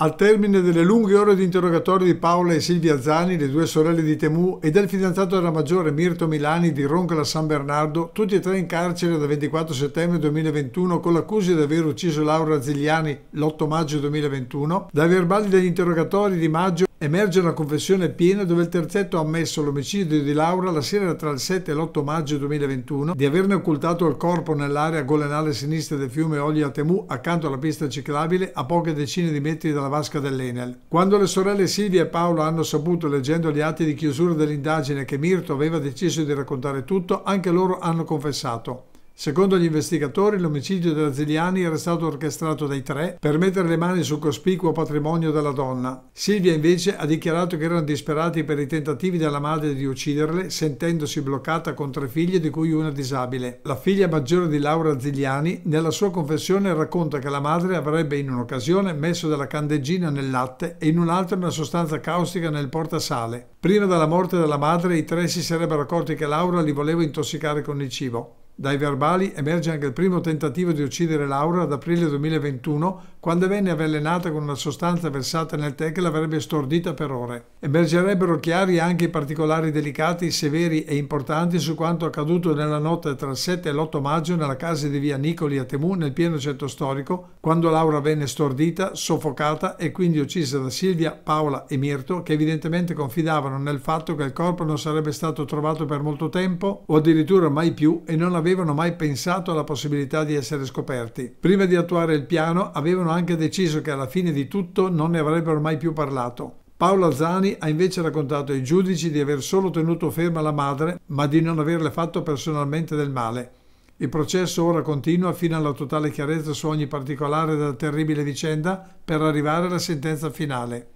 Al termine delle lunghe ore di interrogatorio di Paola e Silvia Zani, le due sorelle di Temù, e del fidanzato della maggiore Mirto Milani di Roncla San Bernardo, tutti e tre in carcere dal 24 settembre 2021 con l'accusa di aver ucciso Laura Zigliani l'8 maggio 2021, dai verbali degli interrogatori di maggio Emerge una confessione piena dove il terzetto ha ammesso l'omicidio di Laura la sera tra il 7 e l'8 maggio 2021, di averne occultato il corpo nell'area golenale sinistra del fiume Olio Temu accanto alla pista ciclabile a poche decine di metri dalla vasca dell'Enel. Quando le sorelle Silvia e Paolo hanno saputo leggendo gli atti di chiusura dell'indagine che Mirto aveva deciso di raccontare tutto, anche loro hanno confessato. Secondo gli investigatori, l'omicidio della Zigliani era stato orchestrato dai tre per mettere le mani sul cospicuo patrimonio della donna. Silvia invece ha dichiarato che erano disperati per i tentativi della madre di ucciderle, sentendosi bloccata con tre figlie di cui una disabile. La figlia maggiore di Laura Zigliani, nella sua confessione racconta che la madre avrebbe in un'occasione messo della candeggina nel latte e in un'altra una sostanza caustica nel portasale. Prima della morte della madre i tre si sarebbero accorti che Laura li voleva intossicare con il cibo. Dai verbali emerge anche il primo tentativo di uccidere Laura ad aprile 2021, quando venne avvelenata con una sostanza versata nel tè che l'avrebbe stordita per ore. Emergerebbero chiari anche i particolari delicati, severi e importanti su quanto accaduto nella notte tra il 7 e l'8 maggio nella casa di via Nicoli a Temù, nel pieno centro storico, quando Laura venne stordita, soffocata e quindi uccisa da Silvia, Paola e Mirto, che evidentemente confidavano nel fatto che il corpo non sarebbe stato trovato per molto tempo o addirittura mai più e non aveva avevano mai pensato alla possibilità di essere scoperti. Prima di attuare il piano avevano anche deciso che alla fine di tutto non ne avrebbero mai più parlato. Paola Zani ha invece raccontato ai giudici di aver solo tenuto ferma la madre, ma di non averle fatto personalmente del male. Il processo ora continua fino alla totale chiarezza su ogni particolare della terribile vicenda per arrivare alla sentenza finale.